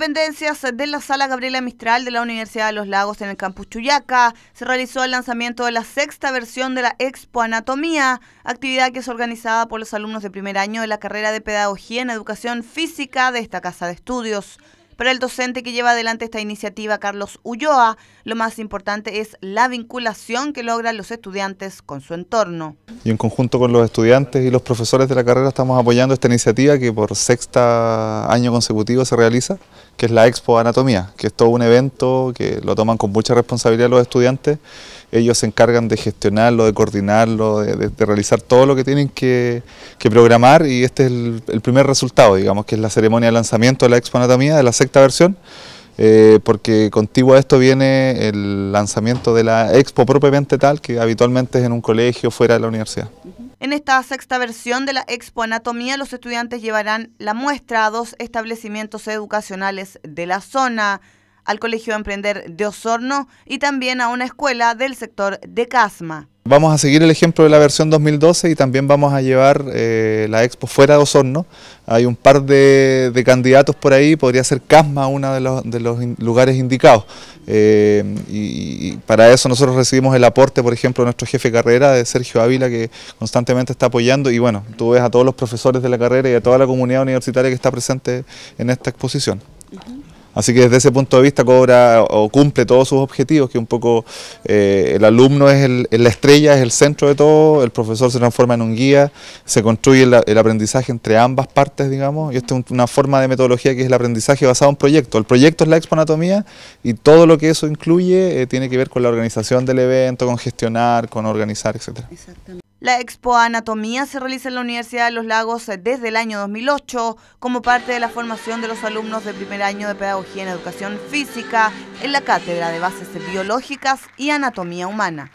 dependencias de la Sala Gabriela Mistral de la Universidad de los Lagos en el campus Chuyaca se realizó el lanzamiento de la sexta versión de la Expo Anatomía, actividad que es organizada por los alumnos de primer año de la carrera de Pedagogía en Educación Física de esta casa de estudios. Para el docente que lleva adelante esta iniciativa, Carlos Ulloa, lo más importante es la vinculación que logran los estudiantes con su entorno. Y en conjunto con los estudiantes y los profesores de la carrera estamos apoyando esta iniciativa que por sexta año consecutivo se realiza, que es la Expo Anatomía, que es todo un evento que lo toman con mucha responsabilidad los estudiantes ellos se encargan de gestionarlo, de coordinarlo, de, realizar todo lo que tienen que, programar y este es el, primer resultado, digamos, que es la ceremonia de lanzamiento de la Expo Anatomía, de la sexta versión, eh, porque contigo a esto viene el lanzamiento de la Expo propiamente tal, que habitualmente es en un colegio fuera de la universidad. En esta sexta versión de la Expo Anatomía, los estudiantes llevarán la muestra a dos establecimientos educacionales de la zona al Colegio Emprender de Osorno y también a una escuela del sector de Casma. Vamos a seguir el ejemplo de la versión 2012 y también vamos a llevar eh, la expo fuera de Osorno. Hay un par de, candidatos por ahí, podría ser Casma uno de los, lugares indicados. Eh, y, para eso nosotros recibimos el aporte, por ejemplo, de nuestro jefe de carrera, de Sergio Ávila, que constantemente está apoyando. Y bueno, tú ves a todos los profesores de la carrera y a toda la comunidad universitaria que está presente en esta exposición. Así que desde ese punto de vista cobra o cumple todos sus objetivos, que un poco eh, el alumno es, la estrella, es el centro de todo, el profesor se transforma en un guía, se construye el, aprendizaje entre ambas partes, digamos, y esta es una forma de metodología que es el aprendizaje basado en proyecto. El proyecto es la exponatomía y todo lo que eso incluye eh, tiene que ver con la organización del evento, con gestionar, con organizar, etc. La Expo Anatomía se realiza en la Universidad de los Lagos eh, desde el año 2008 como parte de la formación de los alumnos de primer año de Pedagogía en Educación Física en la Cátedra de Bases Biológicas y Anatomía Humana.